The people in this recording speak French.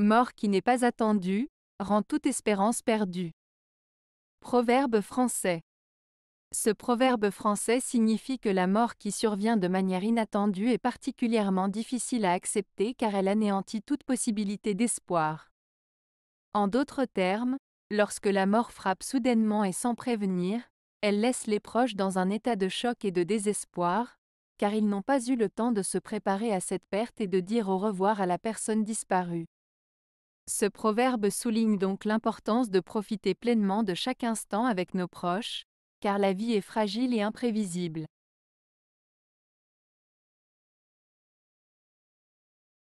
Mort qui n'est pas attendue, rend toute espérance perdue. Proverbe français. Ce proverbe français signifie que la mort qui survient de manière inattendue est particulièrement difficile à accepter car elle anéantit toute possibilité d'espoir. En d'autres termes, lorsque la mort frappe soudainement et sans prévenir, elle laisse les proches dans un état de choc et de désespoir, car ils n'ont pas eu le temps de se préparer à cette perte et de dire au revoir à la personne disparue. Ce proverbe souligne donc l'importance de profiter pleinement de chaque instant avec nos proches, car la vie est fragile et imprévisible.